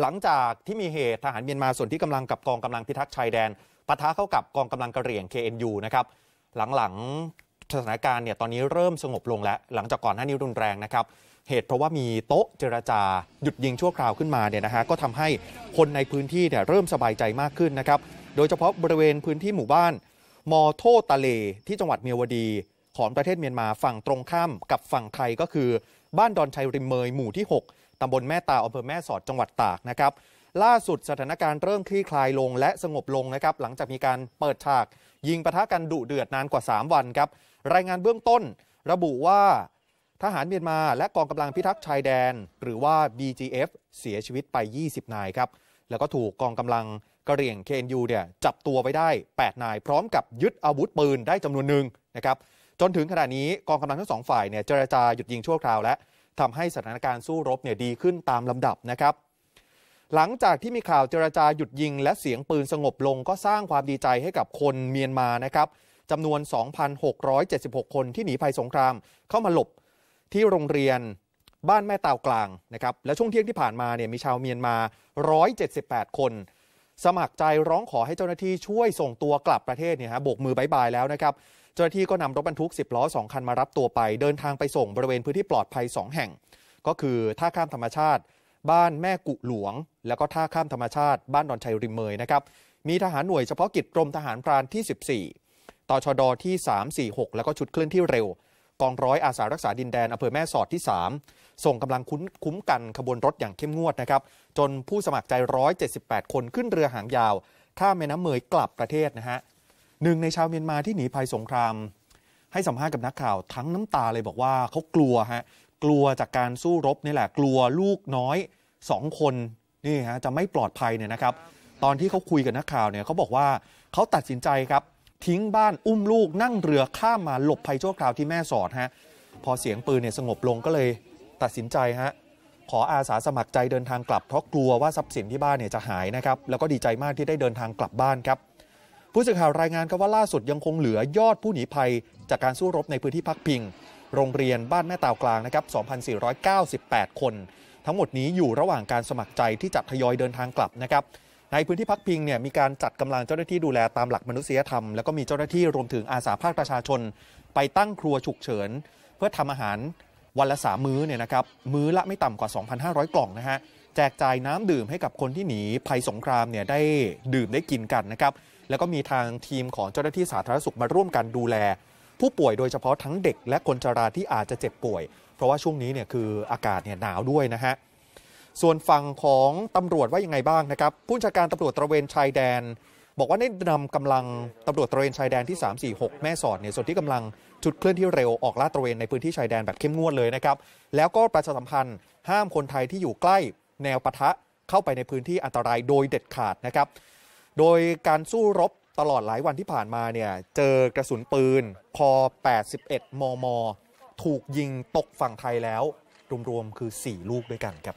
หลังจากที่มีเหตุทหารเมียนมาส่วนที่กำลังกับกองกำลังพิทักษ์ชายแดนปะทะเข้ากับกองกำลังกระเหรี่ยง KNU นะครับหลังๆสถานการณ์เนี่ยตอนนี้เริ่มสงบลงแล้วหลังจากก่อนหน้านี้รุนแรงนะครับเหตุเพราะว่ามีโต๊ะเจรจาหยุดยิงชั่วคราวขึ้นมาเนี่ยนะฮะก็ทำให้คนในพื้นที่เนี่ยเริ่มสบายใจมากขึ้นนะครับโดยเฉพาะบริเวณพื้นที่หมู่บ้านมอโทตะเล ที่จังหวัดเมียวดีของประเทศเมียนมาฝั่งตรงข้ามกับฝั่งไทยก็คือ บ้านดอนชัยริมเมยหมู่ที่ 6ตำบลแม่ตาอำเภอแม่สอดจังหวัดตากนะครับล่าสุดสถานการณ์เริ่มคลี่คลายลงและสงบลงนะครับหลังจากมีการเปิดฉาก ยิงปะทะกันดุเดือดนานกว่า 3 วันครับรายงานเบื้องต้นระบุว่าทหารเมียนมาและกองกำลังพิทักษ์ชายแดน หรือว่า BGF เสียชีวิตไป 20 นายครับ แล้วก็ถูกกองกำลังกระเหรี่ยง KNU เนี่ยจับตัวไว้ได้8นายพร้อมกับยึดอาวุธปืนได้จำนวนหนึ่งนะครับจนถึงขณะนี้กองกำลังทั้งสองฝ่ายเนี่ยเจรจาหยุดยิงชั่วคราวแล้วทำให้สถานการณ์สู้รบเนี่ยดีขึ้นตามลำดับนะครับ หลังจากที่มีข่าวเจรจาหยุดยิง และเสียงปืนสงบลงก็สร้างความดีใจให้กับคนเมียนมานะครับจำนวน 2,676 คนที่หนีภัยสงครามเข้ามาหลบที่โรงเรียนบ้านแม่ตาวกลางนะครับและช่วงเที่ยงที่ผ่านมาเนี่ยมีชาวเมียนมา 178 คน สมัครใจร้องขอให้เจ้าหน้าที่ช่วยส่งตัวกลับประเทศเนี่ยฮะโบกมือบายบายแล้วนะครับเจ้าหน้าที่ก็นำรถบรรทุก 10 ล้อ 2 คันมารับตัวไป เดินทางไปส่งบริเวณพื้นที่ปลอดภัย 2 แห่ง ก็คือ ท่าข้ามธรรมชาติบ้านแม่กุหลวง แล้วก็ท่าข้ามธรรมชาติบ้านดอนชัยริมเมยนะครับมีทหารหน่วยเฉพาะกิจกรมทหารพรานที่ 14 ต่อชดอที่ 346 แล้วก็ชุดเคลื่อนที่เร็ว กองร้อยอาสารักษาดินแดนอำเภอแม่สอดที่ 3 ส่งกำลังคุ้มกันขบวนรถอย่างเข้มงวดนะครับ จนผู้สมัครใจ 178 คนขึ้นเรือหางยาวข้ามแม่น้าเมยกลับประเทศนะฮะหนึ่งในชาวเมียนมาที่หนีภัยสงคราม ให้สัมภาษณ์กับนักข่าวทั้งน้ำตาเลยบอกว่าเขากลัวฮะกลัวจากการสู้รบนี่แหละกลัวลูกน้อยสองคนนี่ฮะจะไม่ปลอดภัยเนี่ยนะครับ ตอนที่เขาคุยกับนักข่าวเนี่ยเขาบอกว่าเขาตัดสินใจครับ ทิ้งบ้านอุ้มลูกนั่งเรือข้ามมาหลบภัยชั่วคราวที่แม่สอดฮะพอเสียงปืนเนี่ยสงบลงก็เลย ตัดสินใจฮะขออาสาสมัครใจเดินทางกลับเพราะกลัวว่าทรัพย์สินที่บ้านเนี่ยจะหายนะครับแล้วก็ดีใจมากที่ได้เดินทางกลับบ้านครับผู้สื่อข่าวรายงานก็ว่าล่าสุดยังคงเหลือยอดผู้หนีภัย จากการสู้รบในพื้นที่พักพิง โรงเรียนบ้านแม่ตาวกลางนะครับ 2,498 คน ทั้งหมดนี้อยู่ระหว่างการสมัครใจที่จะทยอยเดินทางกลับนะครับ ในพื้นที่พักพิงเนี่ยมีการจัดกำลังเจ้าหน้าที่ดูแลตามหลักมนุษยธรรมแล้วก็มีเจ้าหน้าที่รวมถึงอาสาภาคประชาชน ไปตั้งครัวฉุกเฉินเพื่อทำอาหารวันละสามมื้อเนี่ยนะครับมื้อละไม่ต่ำกว่า 2,500 กล่องนะฮะแจกจ่ายน้ำดื่มให้กับคนที่หนี ภัยสงครามเนี่ยได้ดื่มได้กินกันนะครับ แล้วก็มีทางทีมของเจ้าหน้าที่สาธารณสุขมาร่วมกันดูแล ผู้ป่วยโดยเฉพาะทั้งเด็กและคนชราที่อาจจะเจ็บป่วย เพราะว่าช่วงนี้เนี่ยคืออากาศเนี่ยหนาวด้วยนะฮะ ส่วนฝั่งของตำรวจว่ายังไงบ้างนะครับผู้จัดการตำรวจตระเวนชายแดน บอกว่าได้นำกำลังตำรวจตระเวนชายแดนที่346แม่สอดเนี่ยส่วนที่กำลังชุดเคลื่อนที่เร็วออกลาดตระเวนในพื้นที่ชายแดนแบบเข้มงวดเลยนะครับ แล้วก็ประชาสัมพันธ์ห้ามคนไทยที่อยู่ใกล้แนวปะทะเข้าไปในพื้นที่อันตรายโดยเด็ดขาดนะครับ โดยการสู้รบตลอดหลายวันที่ผ่านมาเนี่ยเจอกระสุนปืนพอ81 มม ถูกยิงตกฝั่งไทยแล้ว รวม ๆ คือ 4 ลูกด้วยกันครับ